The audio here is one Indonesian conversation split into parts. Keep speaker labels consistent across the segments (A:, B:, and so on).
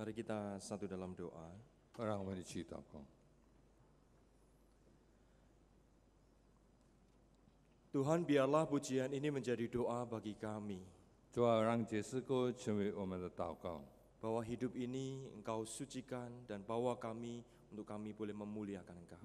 A: Mari kita satu dalam doa. Orang wanita Tuhan biarlah pujian ini menjadi doa bagi kami. Bahwa hidup ini Engkau sucikan dan bawa kami untuk kami boleh memuliakan Engkau.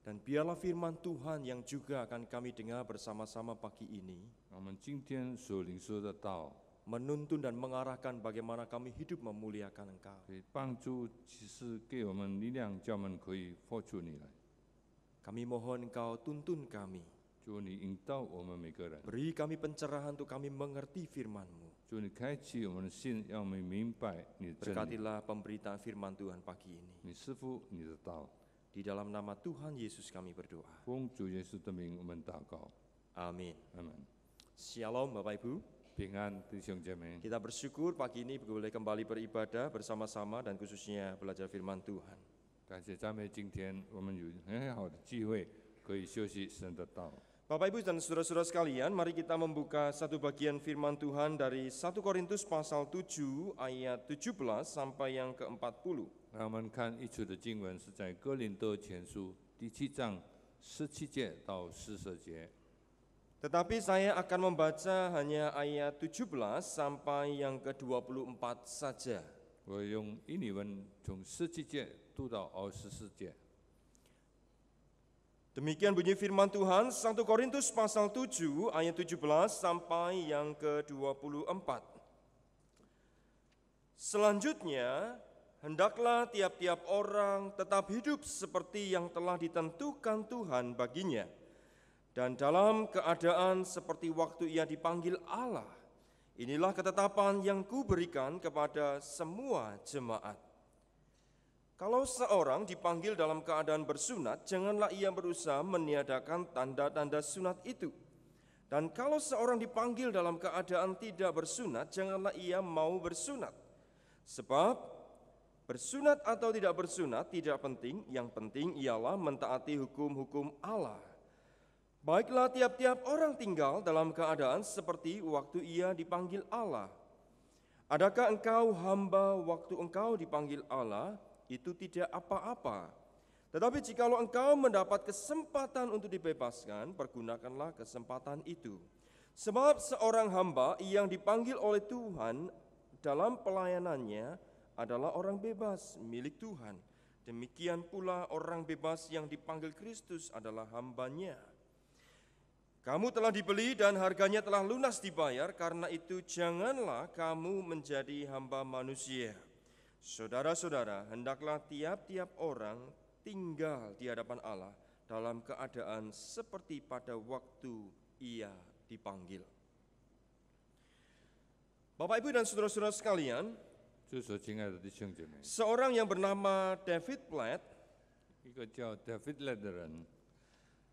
A: Dan biarlah firman Tuhan yang juga akan kami dengar bersama-sama pagi ini. 我们今天所领受的道。menuntun dan mengarahkan bagaimana kami hidup memuliakan Engkau. Kami mohon Engkau tuntun kami. Beri kami pencerahan untuk kami mengerti firman-Mu. Berkatilah pemberitaan firman Tuhan pagi ini. Di dalam nama Tuhan Yesus kami berdoa. Amin. Amin. Shalom Bapak Ibu. Kita bersyukur pagi ini boleh kembali beribadah bersama-sama dan khususnya belajar firman Tuhan. Bapak Ibu dan saudara-saudara sekalian, mari kita membuka satu bagian firman Tuhan dari 1 Korintus pasal 7 ayat 17 sampai yang ke-40. Kita tetapi saya akan membaca hanya ayat 17 sampai yang ke-24 saja. Oh, Demikian bunyi firman Tuhan 1 Korintus pasal 7 ayat 17 sampai yang ke-24. Selanjutnya, hendaklah tiap-tiap orang tetap hidup seperti yang telah ditentukan Tuhan baginya dan dalam keadaan seperti waktu ia dipanggil Allah, inilah ketetapan yang kuberikan kepada semua jemaat. Kalau seorang dipanggil dalam keadaan bersunat, janganlah ia berusaha meniadakan tanda-tanda sunat itu. Dan kalau seorang dipanggil dalam keadaan tidak bersunat, janganlah ia mau bersunat. Sebab bersunat atau tidak bersunat tidak penting, yang penting ialah mentaati hukum-hukum Allah. Baiklah tiap-tiap orang tinggal dalam keadaan seperti waktu ia dipanggil Allah. Adakah engkau hamba waktu engkau dipanggil Allah? Itu tidak apa-apa. Tetapi jikalau engkau mendapat kesempatan untuk dibebaskan, pergunakanlah kesempatan itu. Sebab seorang hamba yang dipanggil oleh Tuhan dalam pelayanannya adalah orang bebas milik Tuhan. Demikian pula orang bebas yang dipanggil Kristus adalah hambanya. Kamu telah dibeli dan harganya telah lunas dibayar, karena itu janganlah kamu menjadi hamba manusia. Saudara-saudara, hendaklah tiap-tiap orang tinggal di hadapan Allah dalam keadaan seperti pada waktu ia dipanggil. Bapak Ibu dan saudara-saudara sekalian, seorang yang bernama David Platt David Letteran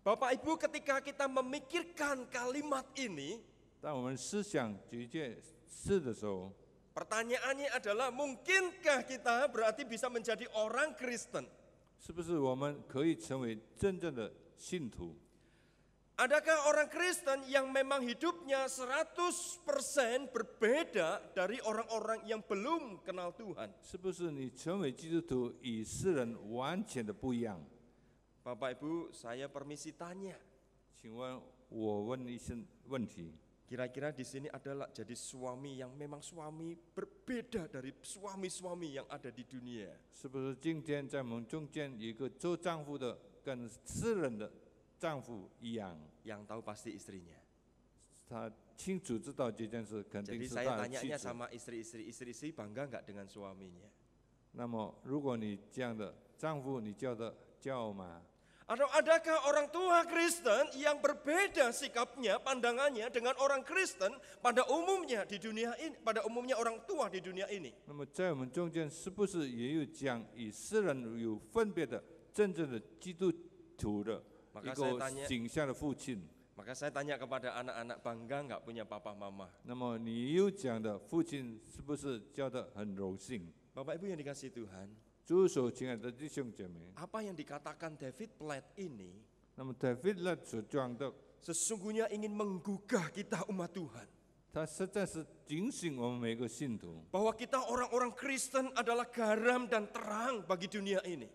A: Bapak Ibu ketika kita memikirkan kalimat ini, pertanyaannya adalah mungkinkah kita berarti bisa menjadi orang Kristen? Adakah orang Kristen yang memang hidupnya 100% berbeda dari orang-orang yang belum kenal Tuhan? Bapak Ibu, saya permisi tanya. kira kira di sini adalah jadi suami yang memang suami berbeda dari suami-suami yang ada di dunia. yang tahu pasti istrinya. Jadi saya tanya tanyanya istri istri istri-istri, istri-istri bangga nggak dengan suaminya? 那么，如果你这样的丈夫，你叫的叫嘛？atau adakah orang tua Kristen yang berbeda sikapnya, pandangannya dengan orang Kristen pada umumnya di dunia ini, pada umumnya orang tua di dunia ini? Maka saya tanya, maka saya tanya kepada anak-anak bangga nggak punya papa mama. Bapak Ibu yang dikasih Tuhan. Apa yang dikatakan David Platt ini sesungguhnya ingin menggugah kita umat Tuhan. Bahwa kita orang-orang Kristen adalah garam dan terang bagi dunia ini.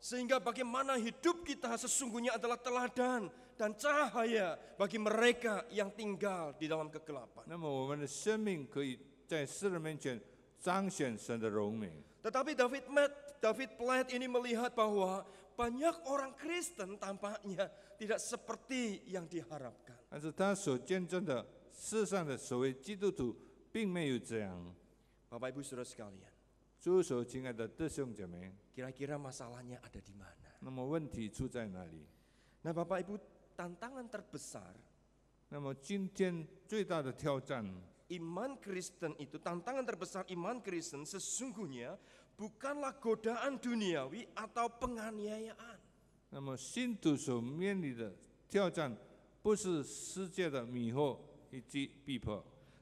A: Sehingga bagaimana hidup kita sesungguhnya adalah teladan dan cahaya bagi mereka yang tinggal di dalam kegelapan. 在世人面前 tetapi David met, David Platt ini melihat bahwa banyak orang Kristen tampaknya tidak seperti yang diharapkan. 但是他所见证的世上的所谓基督徒，并没有这样。Bapak Ibu Saudara sekalian, 诸所亲爱的弟兄姐妹，kira-kira masalahnya ada di mana? Nah Bapak Ibu, tantangan terbesar iman Kristen itu, tantangan terbesar iman Kristen sesungguhnya bukanlah godaan duniawi atau penganiayaan.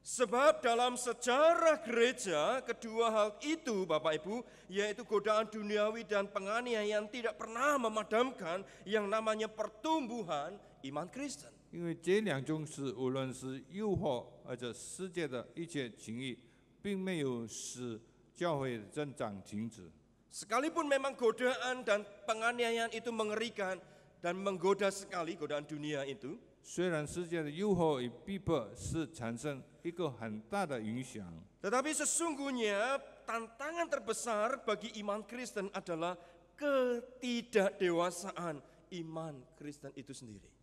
A: Sebab dalam sejarah gereja, kedua hal itu Bapak Ibu, yaitu godaan duniawi dan penganiayaan tidak pernah memadamkan yang namanya pertumbuhan iman Kristen. 因为这两种事，无论是诱惑或者世界的一切情欲，并没有使教会的增长停止。Sekalipun memang godaan dan penganiayaan itu mengerikan dan menggoda sekali godaan dunia itu. tetapi sesungguhnya tantangan terbesar bagi iman Kristen adalah ketidakdewasaan iman Kristen itu sendiri.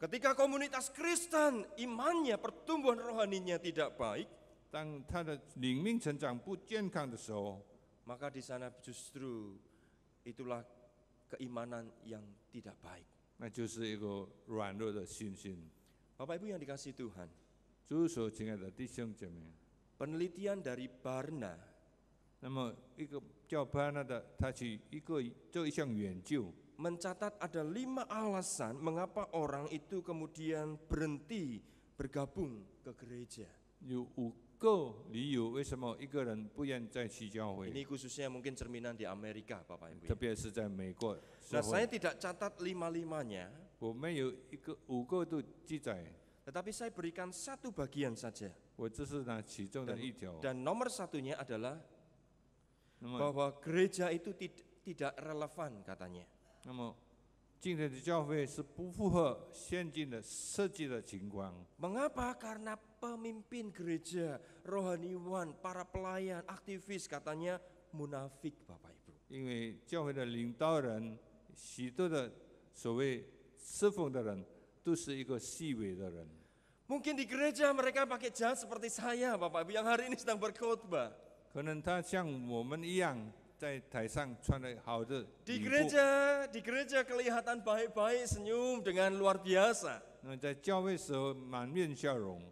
A: Ketika komunitas Kristen imannya pertumbuhan rohaninya tidak baik, maka di sana justru itulah keimanan yang tidak baik. Bapak Ibu yang dikasih Tuhan, penelitian dari Barna 那么一个叫巴纳的，他去一个做一项研究。mencatat ada lima alasan mengapa orang itu kemudian berhenti bergabung ke gereja. Ini khususnya mungkin cerminan di Amerika, Bapak Ibu. Nah, saya tidak catat lima-limanya. Tetapi saya berikan satu bagian saja. Dan, dan nomor satunya adalah bahwa gereja itu tidak relevan katanya. 那么近代的教会是不符合现今的设计的情况。Mengapa? Karena pemimpin gereja, rohaniwan, para pelayan, aktivis katanya munafik, Bapak Ibu. 因为教会的领导人，许多的所谓侍奉的人，都是一个虚伪的人。Mungkin di gereja mereka pakai jas seperti saya, Bapak Ibu, yang hari ini sedang berkhotbah. 可能他像我们一样。在台上穿了好的 Di gereja di gereja kelihatan baik-baik, senyum dengan luar biasa. 那在教会时候满面笑容。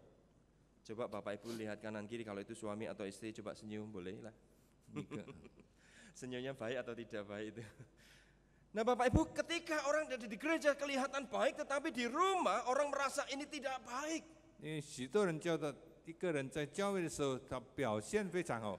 A: Coba Bapak Ibu lihat kanan kiri kalau itu suami atau istri coba senyum boleh lah. Senyumnya baik atau tidak baik itu. Nah Bapak Ibu ketika orang dari di gereja kelihatan baik tetapi di rumah orang merasa ini tidak baik. 因为许多人教的一个人在教会的时候，他表现非常好，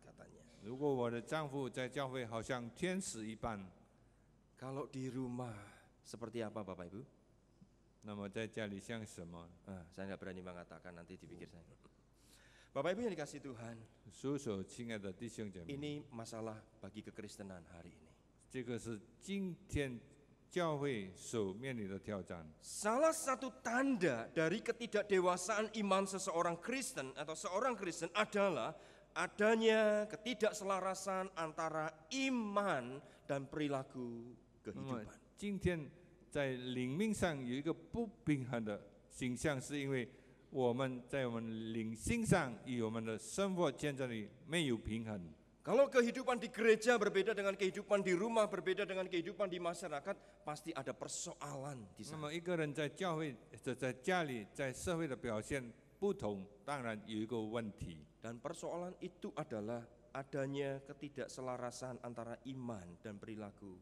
A: Kalau di rumah seperti apa Bapak Ibu? saya nggak berani mengatakan nanti dipikir saya. Bapak Ibu yang dikasih Tuhan, ini masalah bagi kekristenan hari ini. Salah satu tanda dari ketidakdewasaan iman seseorang Kristen atau seorang Kristen adalah adanya ketidakselarasan antara iman dan perilaku kehidupan. Kalau kehidupan di gereja berbeda dengan kehidupan di rumah, berbeda dengan kehidupan di masyarakat, pasti ada persoalan di sana. 那么一个人在教会、在在家里、在社会的表现不同，当然有一个问题。dan persoalan itu adalah adanya ketidakselarasan antara iman dan perilaku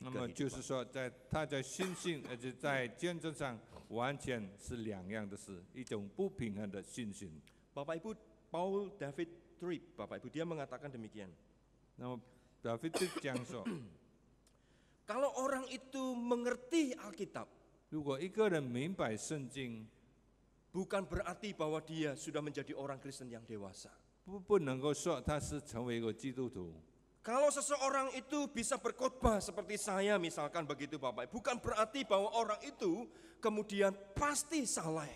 B: 那么就是
A: 说，在他在信心，而且在见证上，完全是两样的事，一种不平衡的信心。Bapak Ibu Paul David Tripp, Bapak Ibu dia mengatakan demikian. David Tripp kalau orang itu mengerti Alkitab. Alkitab，如果一个人明白圣经，bukan berarti bahwa dia sudah menjadi orang Kristen yang dewasa. Kalau seseorang itu bisa berkhotbah seperti saya misalkan begitu Bapak, bukan berarti bahwa orang itu kemudian pasti salah.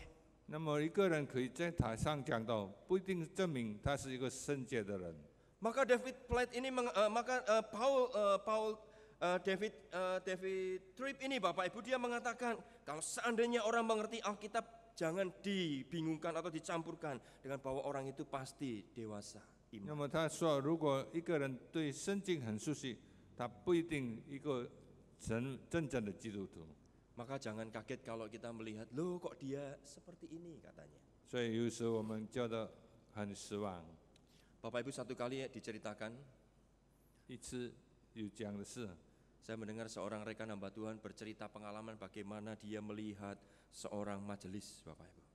A: Maka David Platt ini meng, uh, maka uh, Paul uh, Paul uh, David uh, David Tripp ini Bapak Ibu dia mengatakan kalau seandainya orang mengerti Alkitab jangan dibingungkan atau dicampurkan dengan bahwa orang itu pasti dewasa. Maka jangan kaget kalau kita melihat, loh kok dia seperti ini katanya. Bapak Ibu satu kali ya diceritakan, Saya mendengar seorang rekan hamba Tuhan bercerita pengalaman bagaimana dia melihat seorang majelis Bapak Ibu.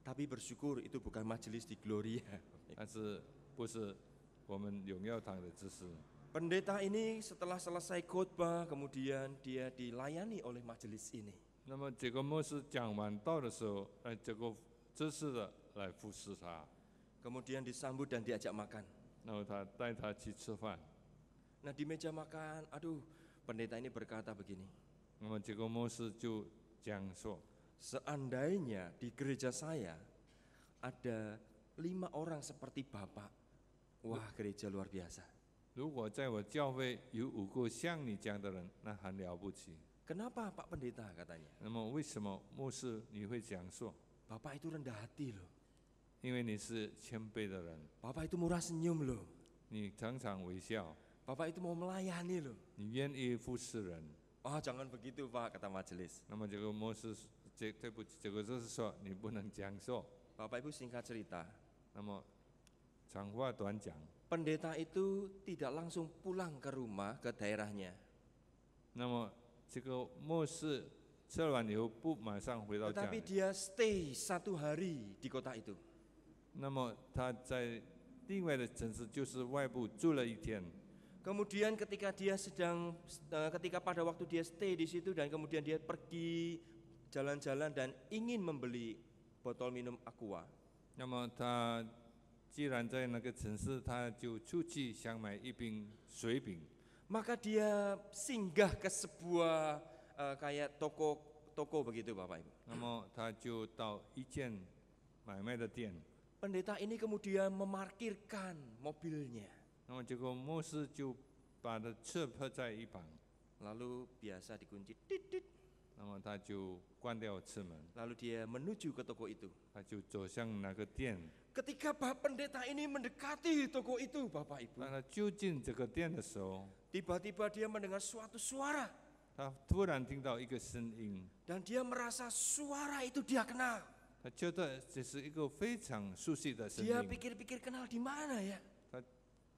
A: Tapi bersyukur itu bukan majelis di Gloria. Ya. Pendeta ini setelah selesai khotbah kemudian dia dilayani oleh majelis ini. Kemudian disambut dan diajak makan. 然后他带他去吃饭。Nah di meja makan, aduh pendeta ini berkata begini. Seandainya di gereja saya ada lima orang seperti Bapak, wah gereja luar biasa. Kenapa Pak Pendeta katanya? Nah, bapak itu rendah hati loh. Bapak itu murah senyum loh. 你常常微笑。Bapak itu mau melayani loh. Yen i fu shi Oh, jangan begitu, Pak, kata majelis. Nama jago Moses, cek tuh bu, jago sesuatu, nih pun yang so. Bapak Ibu singkat cerita. Nama jang hua tuan jang. Pendeta itu tidak langsung pulang ke rumah ke daerahnya. Nama jago Moses, selain itu bu, masang ke tau Tetapi dia stay satu hari di kota itu. Nama dia di 另外的城市就是外部住了一天。Kemudian ketika dia sedang eh, ketika pada waktu dia stay di situ dan kemudian dia pergi jalan-jalan dan ingin membeli botol minum aqua. 那么他既然在那个城市，他就出去想买一瓶水饼。Maka dia singgah ke sebuah uh, kayak toko toko begitu Bapak Ibu. 那么他就到一间买卖的店。Pendeta ini kemudian memarkirkan mobilnya. Lalu biasa dikunci. Dit, dit. dia menuju ke toko itu. Ketika Pak Pendeta ini mendekati toko itu, Bapak Ibu, 当他就近这个店的时候，tiba-tiba dia mendengar suatu suara Dan dia merasa suara itu dia kenal. Dia pikir pikir kenal di mana ya?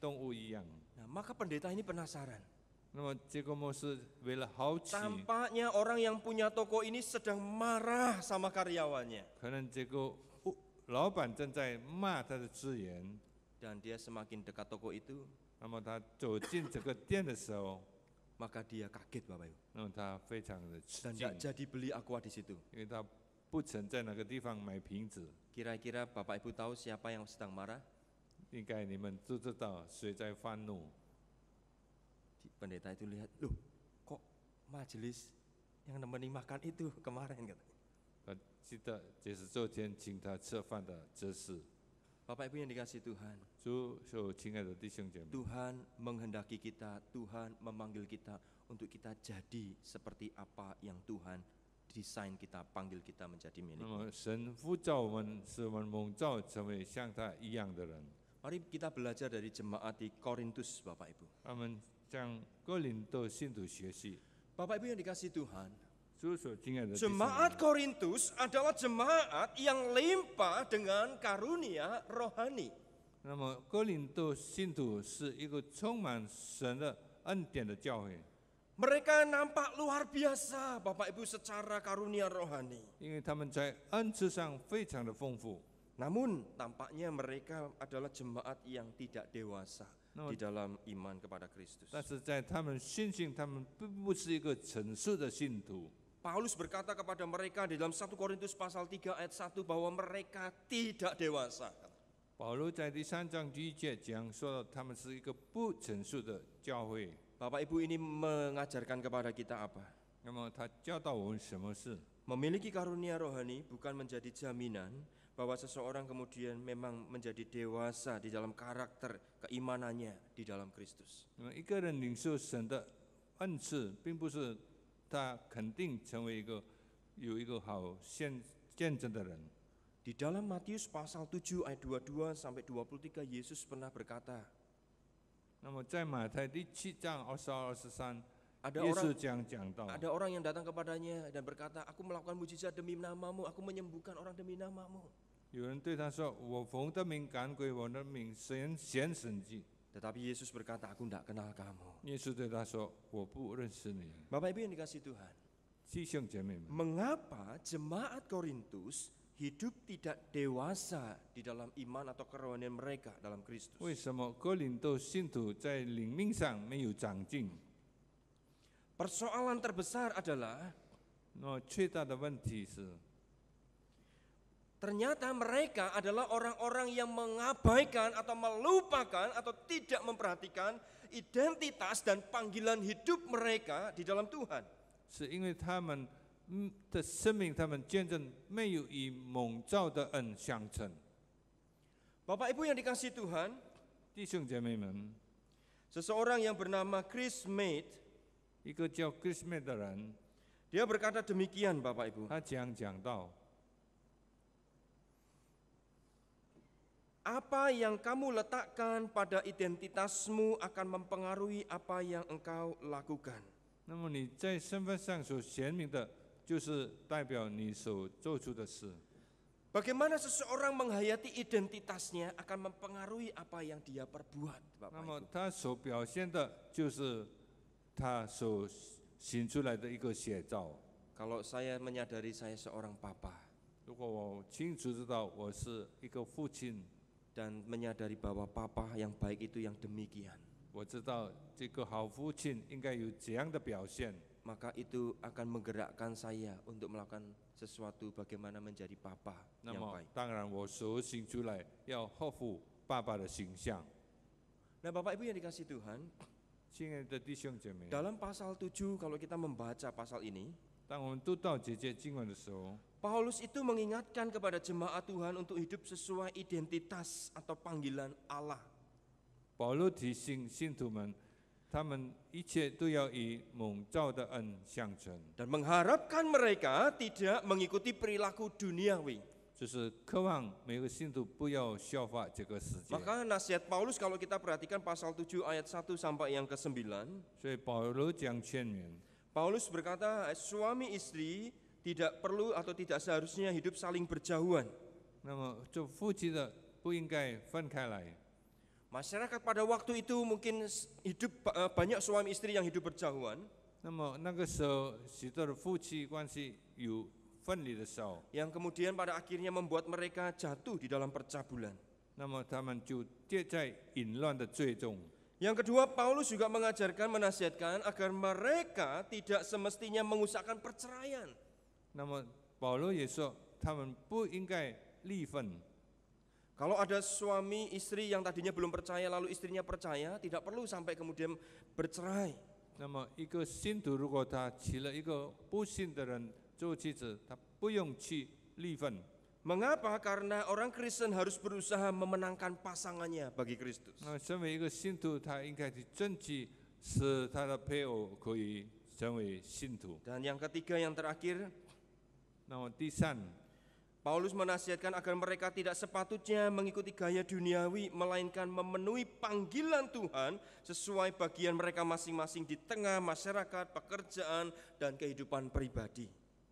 A: tong uyang. Nah, maka pendeta ini penasaran. Tampaknya orang yang punya toko ini sedang marah sama karyawannya. Dan dia semakin dekat toko itu, maka dia kaget Bapak Ibu. Dan tidak jadi beli aqua di situ. Kira-kira Bapak Ibu tahu siapa yang sedang marah? 应该你们都知道谁在发怒。Pendeta itu lihat, loh kok majelis yang nemeni makan itu kemarin katanya. Kan Bapak Ibu yang dikasih Tuhan. Tuhan menghendaki kita, Tuhan memanggil kita untuk kita jadi seperti apa yang Tuhan desain kita, panggil kita menjadi Tuhan, milik. Mari kita belajar dari jemaat di Korintus, Bapak Ibu. Amin. Bapak Ibu yang dikasih Tuhan, Jemaat Korintus adalah jemaat yang limpah dengan karunia rohani. mereka nampak luar biasa Bapak Ibu secara karunia rohani. 因为他们在恩赐上非常的丰富。namun tampaknya mereka adalah jemaat yang tidak dewasa di dalam iman kepada Kristus. Nah, Paulus berkata kepada mereka di dalam 1 Korintus pasal 3 ayat 1 bahwa mereka tidak dewasa. Bapak Ibu ini mengajarkan kepada kita apa? 那么他教导我们什么事？Memiliki karunia rohani bukan menjadi jaminan bahwa seseorang kemudian memang menjadi dewasa di dalam karakter keimanannya di dalam Kristus. Nah, di dalam Matius pasal 7 ayat 22 sampai 23 Yesus pernah berkata, ada orang, ada orang yang datang kepadanya dan berkata, aku melakukan mujizat demi namamu, aku menyembuhkan orang demi namamu. Tetapi Yesus berkata, aku tidak kenal kamu. Bapak Ibu yang dikasih Tuhan. Mengapa jemaat Korintus hidup tidak dewasa di dalam iman atau kerohanian mereka dalam Kristus. Persoalan terbesar adalah Ternyata mereka adalah orang-orang yang mengabaikan atau melupakan atau tidak memperhatikan identitas dan panggilan hidup mereka di dalam Tuhan. Bapak Ibu yang dikasih Tuhan, Seseorang yang bernama Chris Meade dia berkata demikian Bapak Ibu. Apa yang kamu letakkan pada identitasmu akan mempengaruhi apa yang engkau lakukan. 那么你在身份上所显明的，就是代表你所做出的事。Bagaimana seseorang menghayati identitasnya akan mempengaruhi apa yang dia perbuat, Bapak Ibu. Kalau saya menyadari saya seorang papa，如果我清楚知道我是一个父亲，dan menyadari bahwa papa yang baik itu yang demikian，我知道这个好父亲应该有怎样的表现。maka itu akan menggerakkan saya untuk melakukan sesuatu bagaimana menjadi papa yang baik. Bapak Ibu yang dikasih Tuhan, dalam pasal 7 kalau kita membaca pasal ini, Paulus itu mengingatkan kepada jemaat Tuhan untuk hidup sesuai identitas atau panggilan Allah. Paulus dan mengharapkan mereka tidak mengikuti perilaku duniawi. Maka nasihat Paulus kalau kita perhatikan pasal 7 ayat 1 sampai yang ke-9. Paulus berkata, suami istri tidak perlu atau tidak seharusnya hidup saling berjauhan. Masyarakat pada waktu itu mungkin hidup eh, banyak suami istri yang hidup berjauhan. 那么那个时候，许多的夫妻关系有 yang kemudian pada akhirnya membuat mereka jatuh di dalam percabulan. Yang kedua, Paulus juga mengajarkan, menasihatkan agar mereka tidak semestinya mengusahakan perceraian. Namun, Paulus kalau ada suami istri yang tadinya belum percaya lalu istrinya percaya, tidak perlu sampai kemudian bercerai. 那么一个信徒如果他起了一个不信的人 Mengapa? Karena orang Kristen harus berusaha memenangkan pasangannya bagi Kristus. Dan yang ketiga yang terakhir, Paulus menasihatkan agar mereka tidak sepatutnya mengikuti gaya duniawi, melainkan memenuhi panggilan Tuhan sesuai bagian mereka masing-masing di tengah masyarakat, pekerjaan, dan kehidupan pribadi.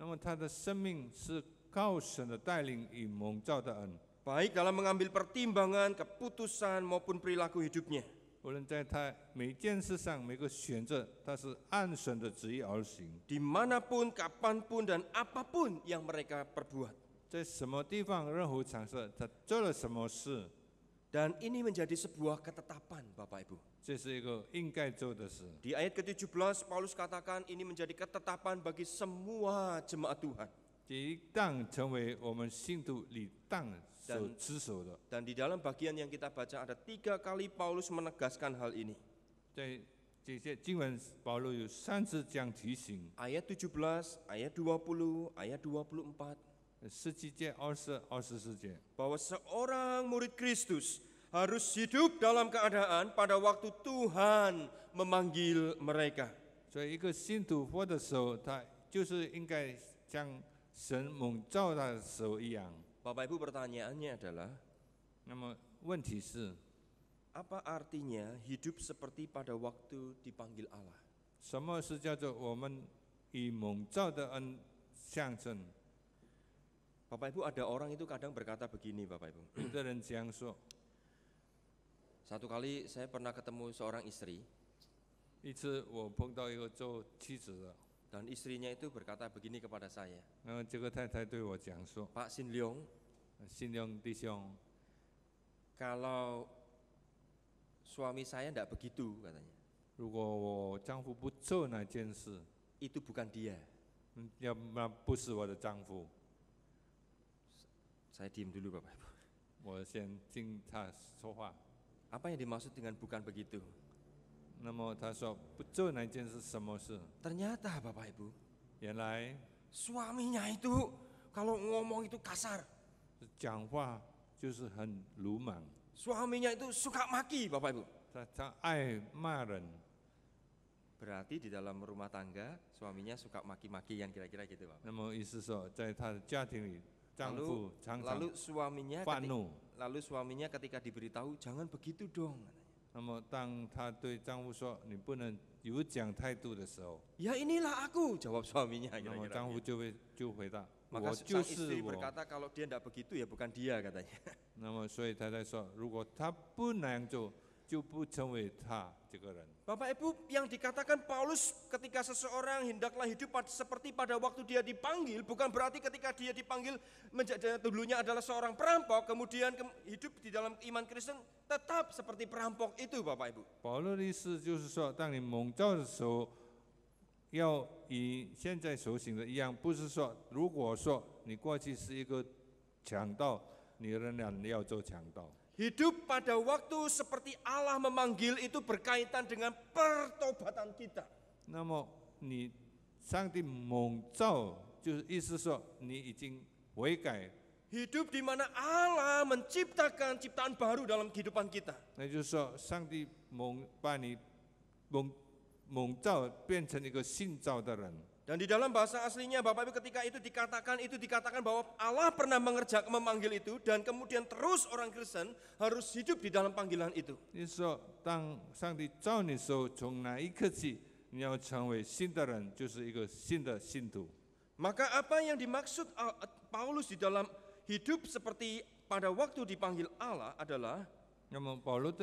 A: 那么他的生命是靠神的带领与蒙召的恩。baik dalam mengambil pertimbangan, keputusan maupun perilaku hidupnya. 无论在他每件事上、每个选择，他是按神的旨意而行。Dimanapun, kapanpun dan apapun yang mereka perbuat. 在什么地方、任何场所，他做了什么事。dan ini menjadi sebuah ketetapan Bapak Ibu. Di ayat ke-17 Paulus katakan ini menjadi ketetapan bagi semua jemaat Tuhan. Dan, dan di dalam bagian yang kita baca ada tiga kali Paulus menegaskan hal ini. Ayat 17, ayat 20, ayat 24, bahwa seorang murid Kristus harus hidup dalam keadaan pada waktu Tuhan memanggil mereka. Bapak Ibu pertanyaannya adalah, apa artinya hidup seperti pada waktu dipanggil Allah? 什么是叫做我们以蒙召的恩象征？Bapak Ibu ada orang itu kadang berkata begini Bapak Ibu. Satu kali saya pernah ketemu seorang istri dan istrinya itu berkata begini kepada saya. 那么这个太太对我讲说 nah, Pak Sin Sin Kalau suami saya tidak begitu katanya, Itu bukan dia. 嗯要不然不是我的丈夫，saya diam dulu Bapak Ibu. 我先听他说话。Apa yang dimaksud dengan bukan begitu? Ternyata, Bapak Ibu, suaminya itu kalau ngomong itu kasar. itu suka maki Bapak Ibu. Berarti di dalam rumah tangga suaminya suka maki-maki yang kira-kira gitu Bapak. Changfu, lalu, Chang lalu suaminya Fanu. Ketika, lalu suaminya ketika diberitahu jangan begitu dong. Ya inilah aku jawab suaminya. Kira -kira. 那么丈夫就会就回答，Maka 我就 sang istri berkata kalau dia tidak begitu ya bukan dia katanya. 那么所以他在说，如果他不那样做。Bapak Ibu yang dikatakan Paulus ketika seseorang hendaklah hidup seperti pada waktu dia dipanggil bukan berarti ketika dia dipanggil menjadi dulunya adalah seorang perampok kemudian hidup di dalam iman Kristen tetap seperti perampok itu Bapak Ibu. Paulus 的意思就是说，当你蒙召的时候，要以现在所行的一样，不是说如果说你过去是一个强盗，你仍然要做强盗。Hidup pada waktu seperti Allah memanggil itu berkaitan dengan pertobatan kita. Namo ni sang di mongcao ju isu so ni ijing wekai. Hidup di mana Allah menciptakan ciptaan baru dalam kehidupan kita. Nah ju so sang di mong pani mong mongcao bian chen sin cao de dan di dalam bahasa aslinya Bapak Ibu ketika itu dikatakan itu dikatakan bahwa Allah pernah mengerjakan memanggil itu dan kemudian terus orang Kristen harus hidup di dalam panggilan itu. Maka apa yang dimaksud uh, Paulus di dalam hidup seperti pada waktu dipanggil Allah adalah Paulus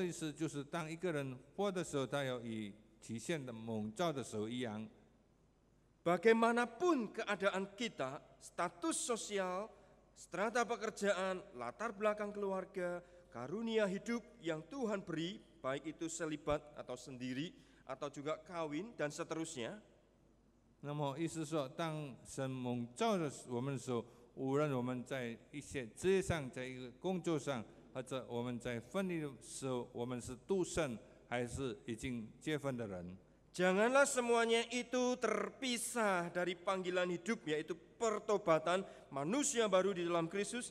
A: Bagaimanapun keadaan kita, status sosial, strata pekerjaan, latar belakang keluarga, karunia hidup yang Tuhan beri, baik itu selibat atau sendiri, atau juga kawin dan seterusnya. Namun, 那么意思说，当神蒙召的我们的时候，无论我们在一些职业上，在一个工作上，或者我们在婚礼的时候，我们是独身还是已经结婚的人。Janganlah semuanya itu terpisah dari panggilan hidup yaitu pertobatan manusia baru di dalam Kristus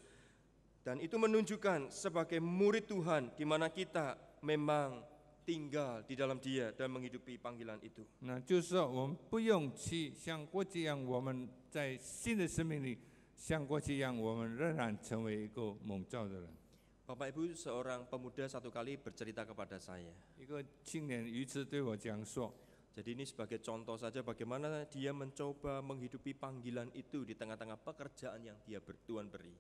A: dan itu menunjukkan sebagai murid Tuhan di mana kita memang tinggal di dalam Dia dan menghidupi panggilan itu. Nah, justru kita tidak perlu Bapak Ibu, seorang pemuda satu kali bercerita kepada saya. 一个青年一次对我讲说。jadi ini sebagai contoh saja bagaimana dia mencoba menghidupi panggilan itu di tengah-tengah pekerjaan yang dia ber, Tuhan beri.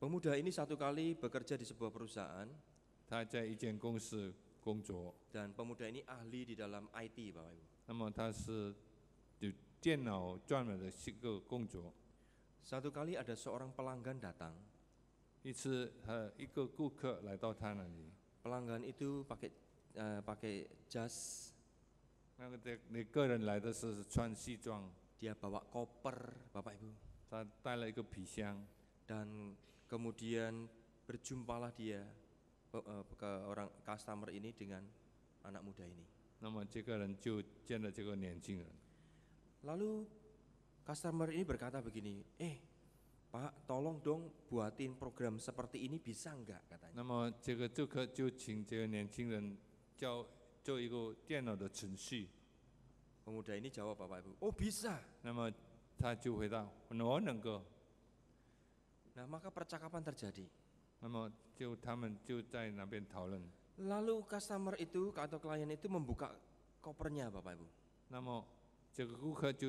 A: Pemuda ini satu kali bekerja di sebuah perusahaan. Dan pemuda ini ahli di dalam IT, Bapak Ibu. satu kali ada seorang pelanggan datang. 一次呃一个顾客来到他那里。pelanggan itu pakai uh, pakai jas. dia bawa koper, Bapak Ibu. 他带了一个皮箱。Dan kemudian berjumpalah dia eh, eh, ke orang customer ini dengan anak muda ini. 那么这个人就见了这个年轻人。Lalu customer ini berkata begini, eh Pak, tolong dong buatin program seperti ini bisa enggak katanya. 那么这个这个就请这个年轻人教做一个电脑的程序。Pemuda ini jawab Bapak Ibu, oh bisa. 那么他就回答，我能够。Nah maka percakapan terjadi. 那么就他们就在那边讨论。Lalu customer itu atau klien itu membuka kopernya Bapak Ibu. 那么这个顾客就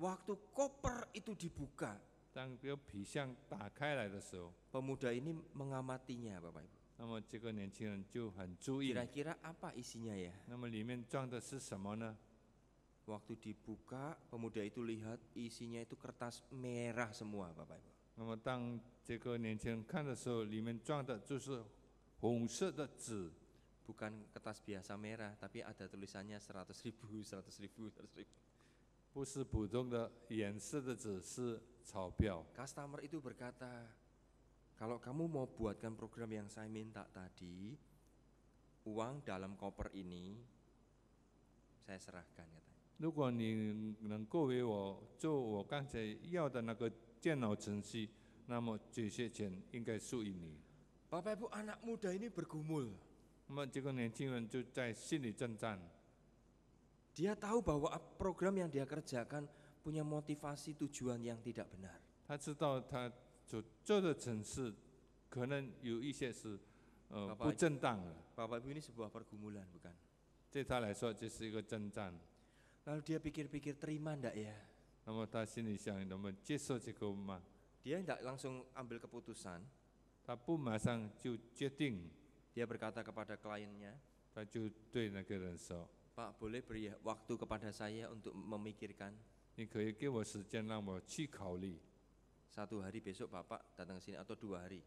A: Waktu koper itu dibuka, pemuda ini mengamatinya, Bapak Ibu. kira apa isinya ya? dibuka, pemuda itu lihat isinya itu kertas merah semua, Bapak Ibu bukan kertas biasa merah, tapi ada tulisannya 100 ribu, 100 ribu, 100 ribu. 不是普通的颜色的纸是钞票。Customer itu berkata, kalau kamu mau buatkan program yang saya minta tadi, uang dalam koper ini saya serahkan katanya. 如果你能够为我做我刚才要的那个电脑程序，那么这些钱应该属于你。Bapak Ibu anak muda ini bergumul. Dia tahu bahwa program yang dia kerjakan punya motivasi tujuan yang tidak benar. 他知道他所做的城市可能有一些是呃不正当的。Bapak Ibu ini sebuah pergumulan bukan? 对他来说这是一个征战。Lalu dia pikir-pikir terima ndak ya? 那么他心里想，能不能接受这个吗？Dia tidak langsung ambil keputusan. 他不马上就决定。dia berkata kepada kliennya, Pak, boleh beri waktu kepada saya untuk memikirkan? Satu hari besok Bapak datang ke sini atau dua hari.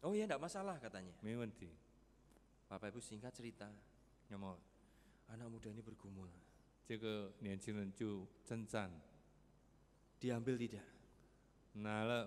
A: Oh ya, tidak masalah katanya. Bapak Ibu singkat cerita. Anak muda ini bergumul. 这个年轻人就征战，diambil tidak？拿了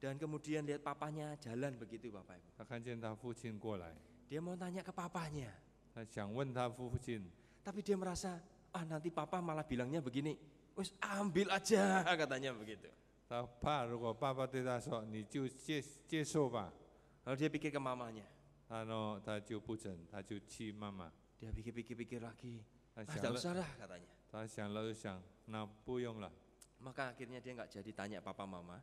A: Dan kemudian lihat papanya jalan begitu Bapak Ibu. Dia mau tanya ke papahnya. Tapi dia merasa, ah nanti papa malah bilangnya begini, wes ambil aja katanya begitu. 他怕如果爸爸对他说你就接接受吧，Lalu dia pikir ke mamanya. 他呢他就不整，他就气妈妈，Dia pikir-pikir-pikir lagi, ah, tidak 了，usah lah katanya. Nah, akhirnya dia nggak jadi tanya papa mama.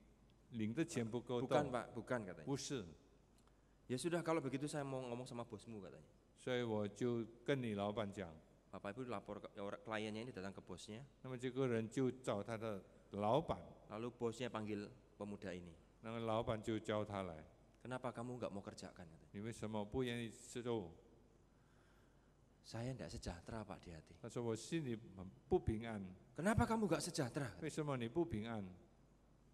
A: Bukan pak, bukan katanya. Ya sudah kalau begitu saya mau ngomong sama bosmu katanya. Bapak Ibu lapor ya, kliennya ini datang ke bosnya. Lalu bosnya panggil pemuda ini. kamu enggak mau kerjakan? Katanya. Saya enggak sejahtera Pak di hati. 他说我心里很不平安。Kenapa kamu nggak sejahtera? 为什么你不平安？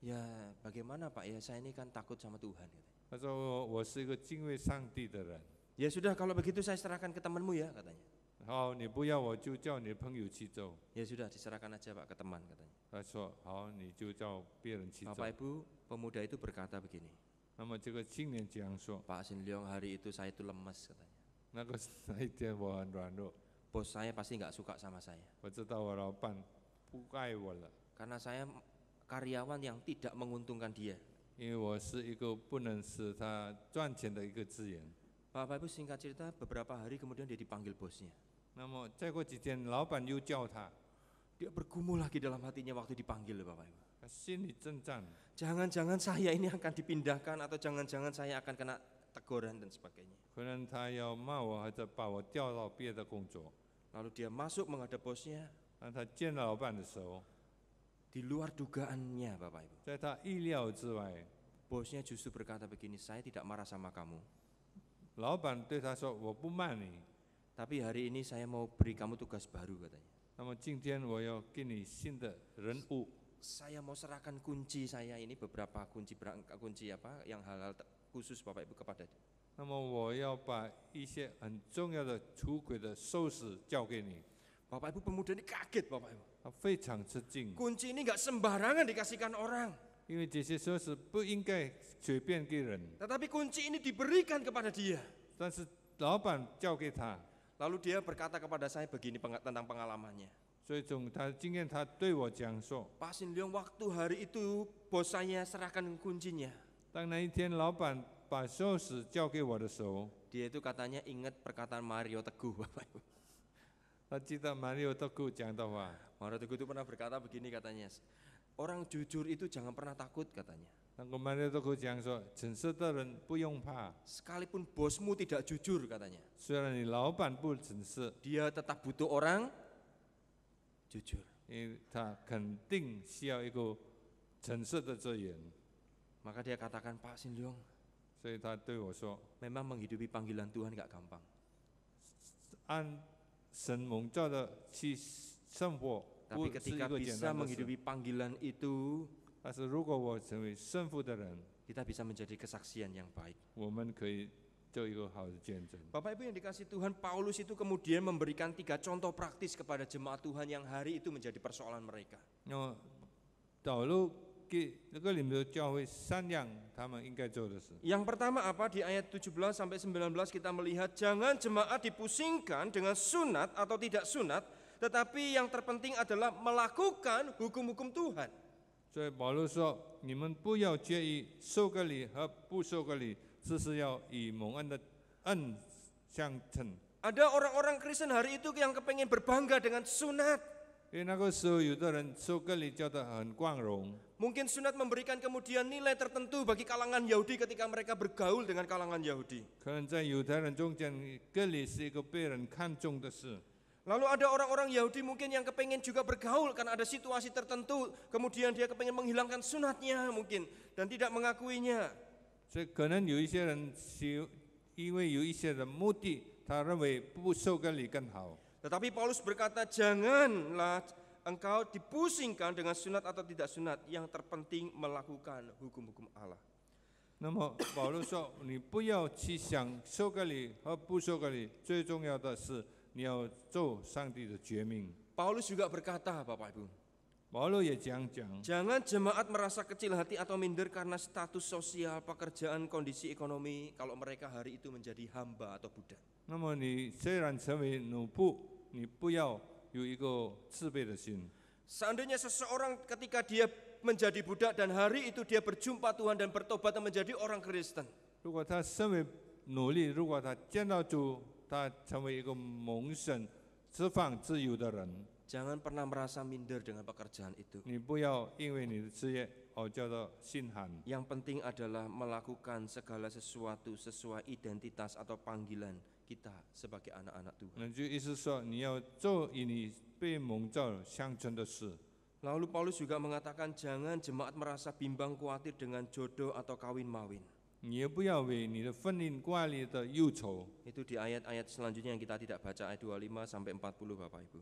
A: Ya bagaimana Pak ya saya ini kan takut sama Tuhan. Katanya. Gitu. Ya sudah kalau begitu saya serahkan ke temanmu ya katanya. Ya sudah diserahkan aja Pak ke teman katanya. Bapak Ibu pemuda itu berkata begini. Pak Sin Leong hari itu saya itu lemes katanya. Bos saya pasti nggak suka sama saya. Karena saya karyawan yang tidak menguntungkan dia. Bapak Ibu singkat cerita beberapa hari kemudian dia dipanggil bosnya. Dia bergumul lagi dalam hatinya waktu dipanggil Bapak Ibu. jangan jangan saya ini akan dipindahkan atau jangan-jangan saya akan kena teguran dan sebagainya. Lalu dia masuk menghadap bosnya. Di luar dugaannya Bapak Ibu. bosnya justru berkata begini, saya tidak marah sama kamu. Tapi hari ini saya mau beri kamu tugas baru katanya. saya mau serahkan kunci saya ini beberapa kunci kunci apa yang hal-hal khusus Bapak Ibu kepada dia. 那么我要把一些很重要的出轨的收拾交给你。Bapak Ibu pemuda ini kaget Bapak Ibu. Kunci ini nggak sembarangan dikasihkan orang. Tetapi kunci ini diberikan kepada dia. Lalu dia berkata kepada saya begini tentang pengalamannya. Pak Sin Leong waktu hari itu bos saya serahkan kuncinya. Dia itu katanya ingat perkataan Mario Teguh Bapak Ibu. Lacita Mario Teguh Jang Towa. Mario Teguh itu pernah berkata begini katanya, orang jujur itu jangan pernah takut katanya. Mario So, Sekalipun bosmu tidak jujur katanya. Dia tetap butuh orang jujur. Maka dia katakan Pak Sin Leong. Memang menghidupi panggilan Tuhan gak gampang. 神蒙召的去生活，不是一个简单的事。panggilan itu，但是如果我成为圣父的人，kita bisa menjadi kesaksian yang baik。我们可以做一个好的见证。Bapak Ibu yang dikasih Tuhan, Paulus itu kemudian memberikan tiga contoh praktis kepada jemaat Tuhan yang hari itu menjadi persoalan mereka. No, 保罗 yang pertama apa di ayat 17 sampai 19 kita melihat jangan jemaat dipusingkan dengan sunat atau tidak sunat, tetapi yang terpenting adalah melakukan hukum-hukum Tuhan. ada orang orang-orang Kristen hari itu yang kepengen berbangga dengan sunat. Mungkin sunat memberikan kemudian nilai tertentu bagi kalangan Yahudi ketika mereka bergaul dengan kalangan Yahudi. Lalu ada orang-orang Yahudi mungkin yang kepengen juga bergaul karena ada situasi tertentu, kemudian dia kepengen menghilangkan sunatnya mungkin dan tidak mengakuinya. mungkin ada orang-orang Yahudi 所以可能有一些人喜，因为有一些人目的，他认为不受割礼更好。tetapi Paulus berkata, "Janganlah engkau dipusingkan dengan sunat atau tidak sunat, yang terpenting melakukan hukum-hukum Allah." Paulus juga berkata, Bapak Ibu. Paulus ya jangan Jangan jemaat merasa kecil hati atau minder karena status sosial, pekerjaan, kondisi ekonomi kalau mereka hari itu menjadi hamba atau budak. 那么你虽然成为奴仆，你不要有一个自卑的心。如果他身为奴隶，如果他见到主，他成为一个蒙神释放自由的人。Jangan pernah merasa minder dengan pekerjaan itu. Yang penting adalah melakukan segala sesuatu sesuai identitas atau panggilan kita sebagai anak-anak Tuhan. Lalu Paulus juga mengatakan jangan jemaat merasa bimbang khawatir dengan jodoh atau kawin mawin. Itu di ayat-ayat selanjutnya yang kita tidak baca ayat 25 sampai 40 Bapak Ibu.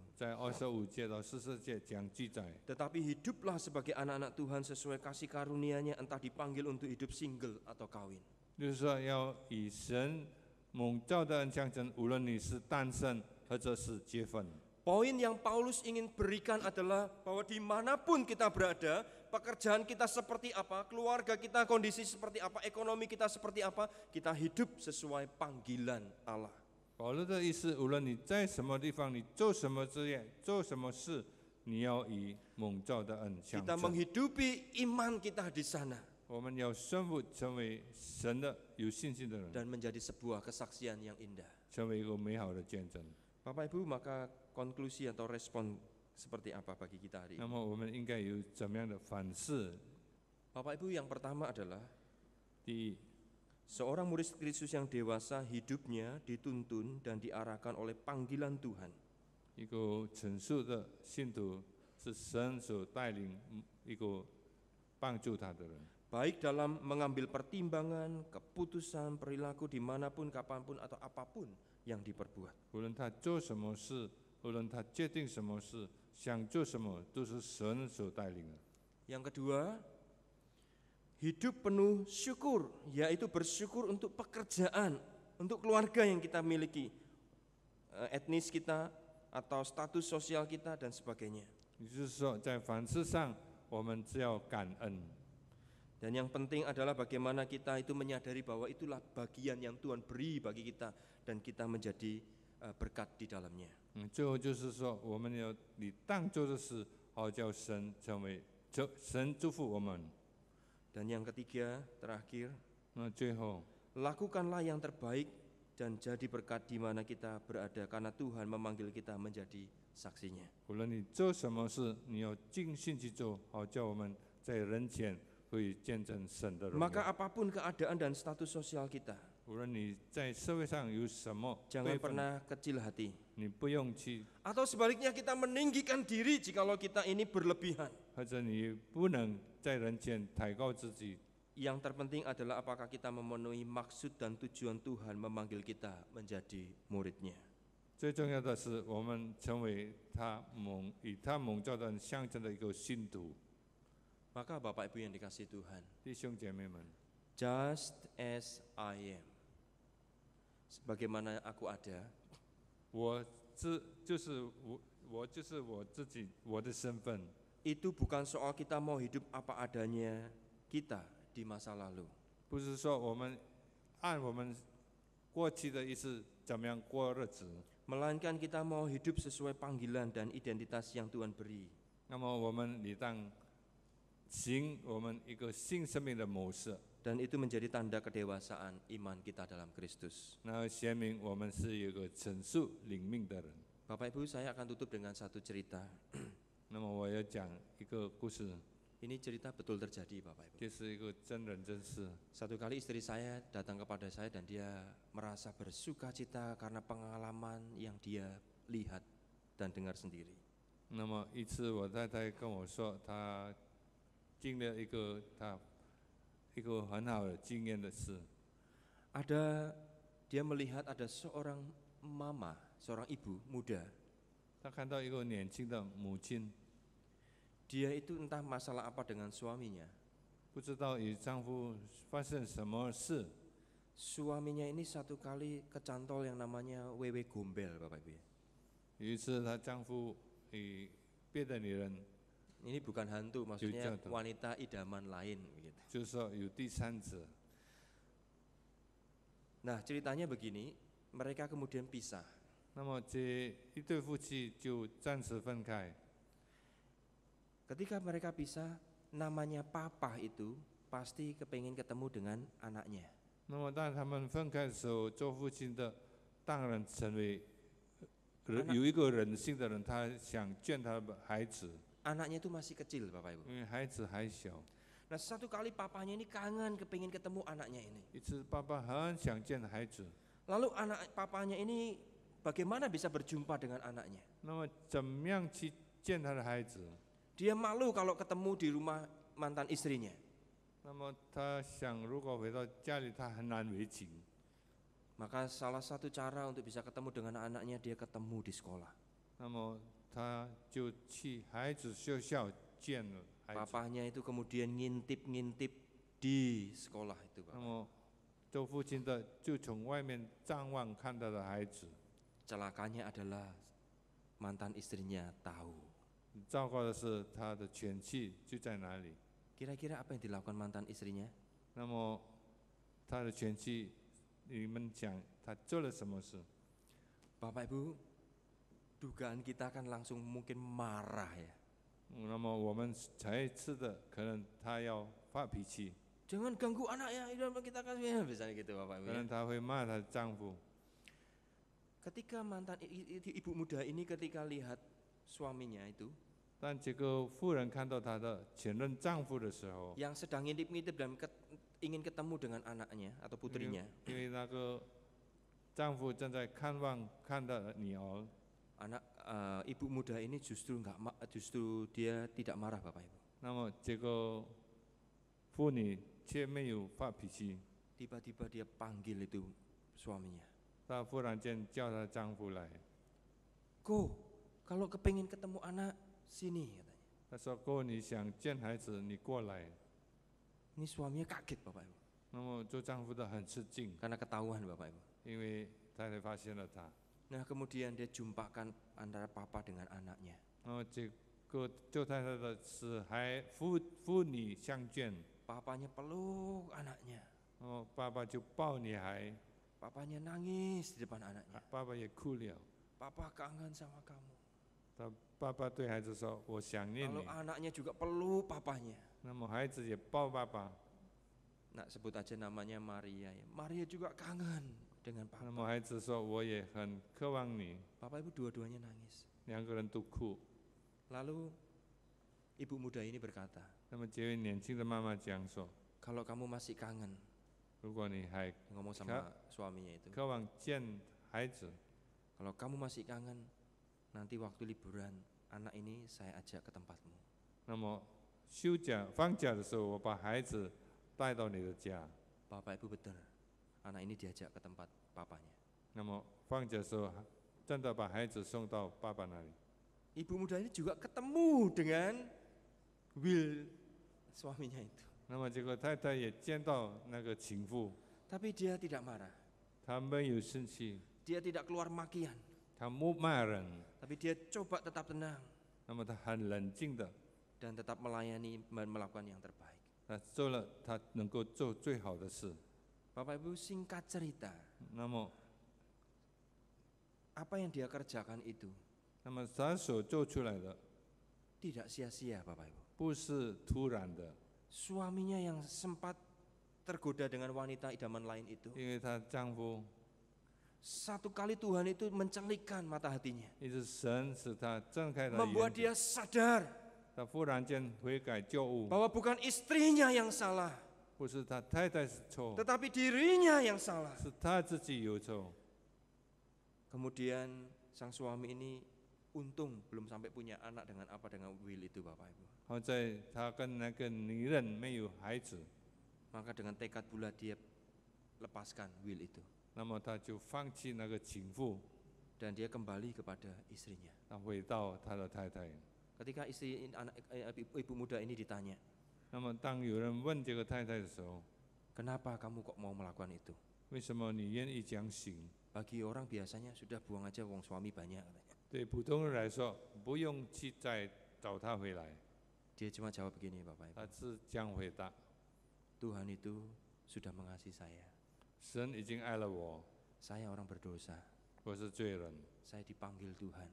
A: Tetapi hiduplah sebagai anak-anak Tuhan sesuai kasih karunia-Nya entah dipanggil untuk hidup single atau kawin. Poin yang Paulus ingin berikan adalah bahwa dimanapun kita berada, pekerjaan kita seperti apa, keluarga kita kondisi seperti apa, ekonomi kita seperti apa, kita hidup sesuai panggilan Allah. Kita iman kita di sana menjadi sebuah kesaksian yang indah. Ibu, maka konklusi atau respon seperti apa bagi kita hari ini? Bapak Ibu yang pertama adalah di seorang murid Kristus yang dewasa hidupnya dituntun dan diarahkan oleh panggilan Tuhan. Baik dalam mengambil pertimbangan, keputusan, perilaku dimanapun, kapanpun atau apapun yang diperbuat. 无论他做什么事。yang kedua, hidup penuh syukur, yaitu bersyukur untuk pekerjaan, untuk keluarga yang kita miliki, eh, etnis kita atau status sosial kita dan sebagainya. Dan yang penting adalah bagaimana kita itu menyadari bahwa itulah bagian yang Tuhan beri bagi kita dan kita menjadi berkat di dalamnya. 嗯，最后就是说，我们要你当做的事，好叫神成为，祝神祝福我们。Dan yang ketiga, terakhir, lakukanlah yang terbaik dan jadi berkat di mana kita berada karena Tuhan memanggil kita menjadi saksinya. 无论你做什么事，你要尽心去做，好叫我们在人前会见证神的荣耀。Maka apapun keadaan dan status sosial kita, Jangan pernah kecil hati. Atau sebaliknya kita meninggikan diri jikalau kita ini berlebihan. Yang terpenting adalah apakah kita memenuhi maksud dan tujuan Tuhan memanggil kita menjadi muridnya. Maka Bapak Ibu yang dikasih Tuhan, Just as I am, sebagaimana aku ada. 我自就是我，我就是我自己，我的身份。Itu bukan soal kita mau hidup apa adanya kita di masa lalu. 不是说我们按我们过去的意思怎么样过日子，melainkan kita mau hidup sesuai panggilan dan identitas yang Tuhan beri. 那么我们你当行我们一个新生命的模式。dan itu menjadi tanda kedewasaan iman kita dalam Kristus. Bapak Ibu, saya akan tutup dengan satu cerita. Ini cerita betul terjadi, Bapak Ibu. Satu kali istri saya datang kepada saya dan dia merasa bersuka cita karena pengalaman yang dia lihat dan dengar sendiri. 那么一次，我太太跟我说，她经历一个她一个很好的经验的事。Ada dia melihat ada seorang mama, seorang ibu muda. 他看到一个年轻的母亲，Dia itu entah masalah apa dengan suaminya. 不知道与丈夫发生什么事。Suaminya iya, ini satu kali kecantol yang namanya wewe gombel, Bapak Ibu. Iya, ini bukan hantu, maksudnya wanita idaman lain. Gitu. Nah ceritanya begini, mereka kemudian pisah. Ketika mereka pisah, namanya papa itu pasti kepengen ketemu dengan anaknya. Anak, Anaknya itu masih kecil Bapak Ibu. Iya, nah, satu kali papanya ini kangen kepingin ketemu anaknya ini. Lalu anak papanya ini bagaimana bisa berjumpa dengan anaknya? Dia malu kalau ketemu di rumah mantan istrinya. Maka salah satu cara untuk bisa ketemu dengan anaknya dia ketemu di sekolah. Papahnya itu kemudian ngintip-ngintip di sekolah itu, Pak. adalah mantan istrinya tahu. Kira-kira apa yang dilakukan mantan istrinya? Bapak Ibu, dugaan kita akan langsung mungkin marah ya. Jangan ganggu anak ya, kita akan ya, biasanya gitu Bapak Ibu. cangku. Ya. Ketika mantan ibu muda ini ketika lihat suaminya itu yang sedang ngintip-ngintip dan ke, ingin ketemu dengan anaknya atau putrinya，因为那个丈夫正在看望看到女儿，anak uh, ibu muda ini justru nggak justru dia tidak marah bapak ibu. Namun jika Funi Cemeyu Fabishi tiba-tiba dia panggil itu suaminya. Go, kalau kepengen ketemu anak sini katanya. Ini suaminya kaget bapak ibu. Karena ketahuan bapak ibu. 因为他才发现了他。Nah kemudian dia jumpakan antara papa dengan anaknya. Oh, Papanya peluk anaknya. Oh, papa juga Papanya nangis di depan anaknya. Papa ya kuliah. Papa kangen sama kamu. Papa tuh 他爸爸对孩子说：“我想念 Lalu anaknya juga peluk papanya. hai ya papa. Nak sebut aja namanya Maria ya. Maria juga kangen dengan Pak. Bapak Ibu dua-duanya nangis. Lalu, ibu muda ini berkata, Kalau kamu masih kangen hai. ngomong sama suaminya itu, Kalau kamu masih kangen nanti waktu liburan anak ini saya ajak ke tempatmu. 那么休假放假的时候，我把孩子带到你的家。Bapak Ibu betul anak ini diajak ke tempat papanya. Ibu muda ini juga ketemu dengan Will suaminya itu. Tapi dia tidak marah. Dia tidak keluar makian. Tapi dia coba tetap tenang. Dan tetap melayani dan melakukan yang terbaik. 他做了他能够做最好的事。Bapak Ibu singkat cerita, namo apa yang dia kerjakan itu? Nama tidak sia-sia Bapak Ibu. Suaminya yang sempat tergoda dengan wanita idaman lain itu. Satu kali Tuhan itu mencelikan mata hatinya. Membuat dia sadar bahwa bukan istrinya yang salah. 不是他太太是错，tetapi dirinya yang salah. sang suami ini untung belum sampai punya anak dengan apa dengan Will itu Bapak Ibu. maka dengan tekad bulat dia lepaskan Will itu dan dia kembali kepada istrinya. Ketika istri anak eh, ibu muda ini ditanya, 那么当有人问这个太太的时候，kenapa kamu kok mau melakukan itu? orang biasanya sudah buang aja wong suami banyak katanya. cuma jawab begini Bapak Ibu. 他是这样回答：Tuhan itu sudah mengasihi saya. 神已经爱了我，Saya orang berdosa. 我是罪人，Saya dipanggil Tuhan.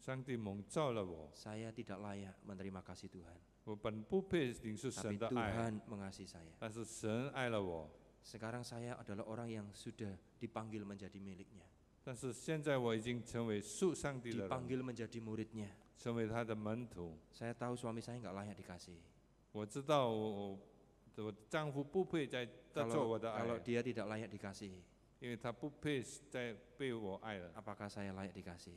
A: 上帝蒙召了我，saya tidak layak menerima kasih Tuhan. Tapi Tuhan mengasihi saya. saya adalah orang yang sudah dipanggil menjadi miliknya. menjadi muridnya. tahu suami saya nggak layak dikasih. Kalau, kalau tidak layak dikasih, saya layak dikasih?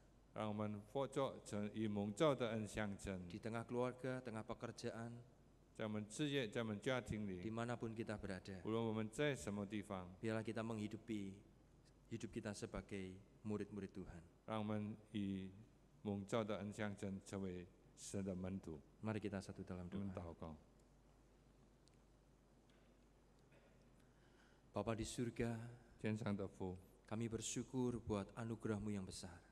A: Di tengah keluarga, tengah pekerjaan, 在我们事业，在我们家庭里，dimanapun kita berada, 无论我们在什么地方，biarlah kita menghidupi hidup kita sebagai murid-murid Tuhan. Mari kita satu dalam doa. Bapa di surga, kami bersyukur buat anugerahmu yang besar.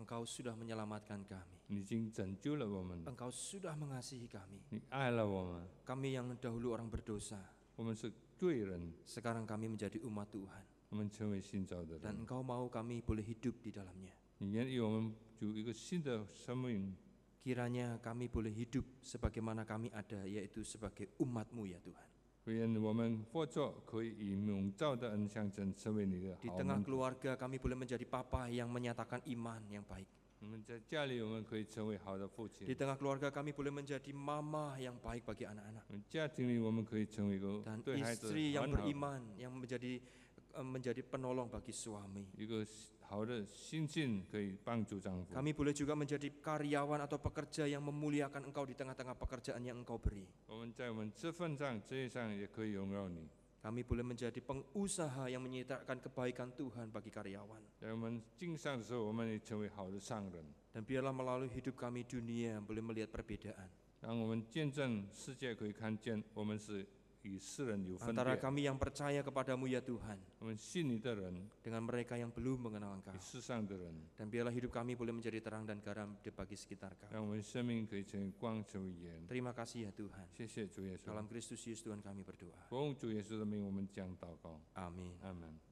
A: Engkau sudah menyelamatkan kami. Engkau sudah mengasihi kami. Kami yang dahulu orang berdosa. Sekarang kami menjadi umat Tuhan. Dan Engkau mau kami boleh hidup di dalamnya. Kiranya kami boleh hidup sebagaimana kami ada, yaitu sebagai umatmu ya Tuhan. When woman Di tengah keluarga kami boleh menjadi papa yang menyatakan iman yang baik. Di tengah keluarga kami boleh menjadi mama yang baik bagi anak-anak. Dan istri yang beriman yang menjadi eh, menjadi penolong bagi suami. Kami boleh juga menjadi karyawan atau pekerja yang memuliakan engkau di tengah-tengah pekerjaan yang engkau beri. Kami boleh menjadi pengusaha yang menyitakan kebaikan Tuhan bagi karyawan. Dan biarlah melalui hidup kami dunia boleh melihat perbedaan antara kami yang percaya kepadamu ya Tuhan dengan mereka yang belum mengenal Engkau dan biarlah hidup kami boleh menjadi terang dan garam di bagi sekitar kami terima kasih ya Tuhan dalam Kristus Yesus Tuhan kami berdoa amin amin